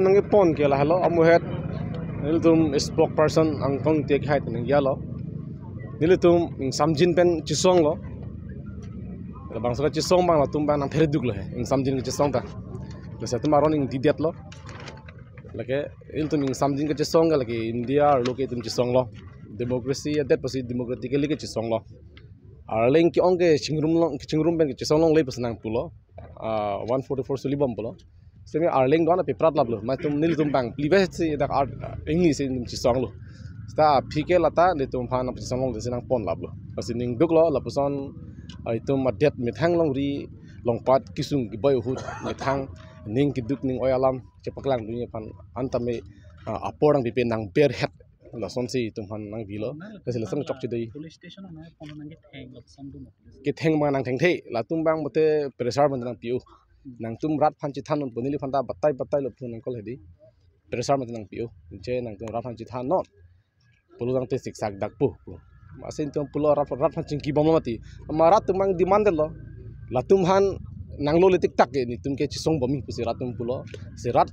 nang ipon pon ke lah halo amu het nil tum spok person ang kong te hai tan ya lo nil tum ing samjin pen chisong lo bang sara chisong bang la tum bang nam phere duk lo he ing samjin ke chisong ta le sa tum aron ing didiat lo lake il tum ing samjin ke chisong ga lake india lo ke tum chisong lo demokrasi det pasi demokratikali ke chisong lo arling ki ongke chingrum lo, chingrum pen ke chisong lo le pas nang pulo 144 sulibam pula semi arling dona peprat lablo mai tum nil zum bang libe si dak ar engli si nim chi songlo sta pike lata ni tum phan ap songol de sinang pon lablo asi ning duklo lapuson ai tum adet mithang long hang long longpat kisung ki boy hut mithang ning ki duk ning oyalam chepaklang dunia phan antame apodang bipe nang bear head lason si tumhan nang vilo kasi lason chok chi dei ke theng ma nang theng the la tum bang mate pressure ban nang piu ừ. nang tum rat phan chi than non bonili phan ta batai batai lo phun nang kol hedi pressure ban nang piu je nang tum rat phan chi than non pulu dang te sik sak dak pu masin tum pulu rat rat phan chi ki bom mati ma rat tum mang demand lo la tum han nang lo le tik tak ni tum ke chi song bomi pu si rat tum pulo si rat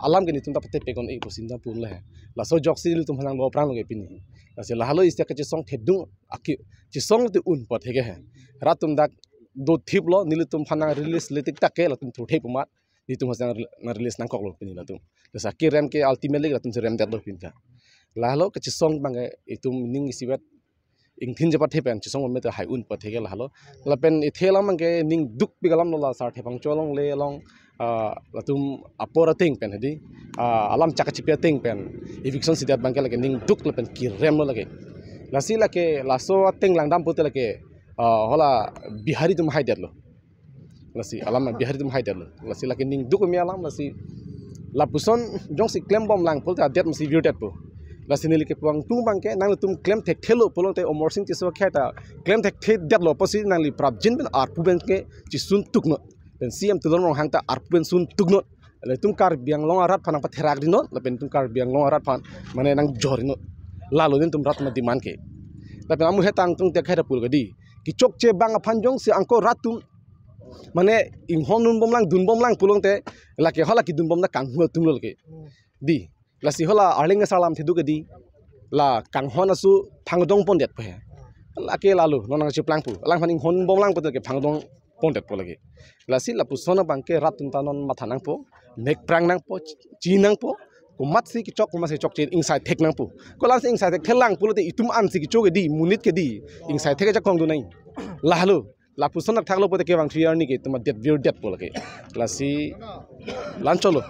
alam ke nitum tapete pegon ei bosinda pun le la so joksi lu tum hanang lopra longe pini la se lahalo iste ke chisong thedung aki chisong te un pot hege he ratum dak do thiplo nilu tum hanang release letik ke la tum thuthe pumat nitum hasang na release nang koklo pini la tum la sa ki rem ke ultimately la tum se rem dat lo pinka lahalo ke chisong bange itum e ning wet ingthin je pathe pen chisong omete hai un halo la pen ithela mang ke ning duk pigalam no la sar the pang cholong le long la tum apora ting pen hedi alam chaka chipia ting pen eviction sidat bangke ke la ning duk la pen ki rem no la ke la si la ke la so ting lang dam pute la ke hola bihari tum hai derlo la si alam bihari tum hai derlo la si la ke ning duk mi alam la si la puson jong si klem bom lang pul ta masi view po lasini sini liki puang tung bang ke nang lutung klem tek telo polong te omorsing ti so ta, klem tek the dat lo posi nang li prab jin ben arpu puben ke chi sun tuk no ben siam tu long hang ta arpu puben sun tuk no le tung kar biang long arat panang pa therak dino le ben tung kar biang long arat pan mane nang jor no lalu lo din tum rat ma di man ke tapi amu hetang tung te khata pul gadi ki chok che bang a panjong si angko ratum mane nun bom lang dun bom lang pulong te laki hola ki dun bom na kang hu tum lo ke di lassi হ'ল আৰ্লিং চাৰলাম থিদুকেদি লা কাংহন আছো ফাংদং পণ্ডেত পোহে লাকে লালু নাচি আছো প্লাংপু লাং ফানি হন বমলাং পতকে ফাংদং পণ্ডেত পলাগে লাচি লাপুছন বাংকে ৰাত তানন মাথা নাংপো মেঘ প্ৰাং নাংপো চি নাংপো কুমাত চি কি চক কুমাত চি চক চি ইংচাই থেক নাংপো কলা চি ইংচাই থেক লাং পুলতে ইতুম আন চি কি চৌকে দি মুনিত কে দি ইংচাই থেকে যা কংদু নাই লাহালু লাপুছন থাকল পতে কে বাং থ্ৰি ইয়াৰ নেকি তোমাৰ ডেট বিয়ৰ ডেট পলাগে লাচি লাঞ্চলো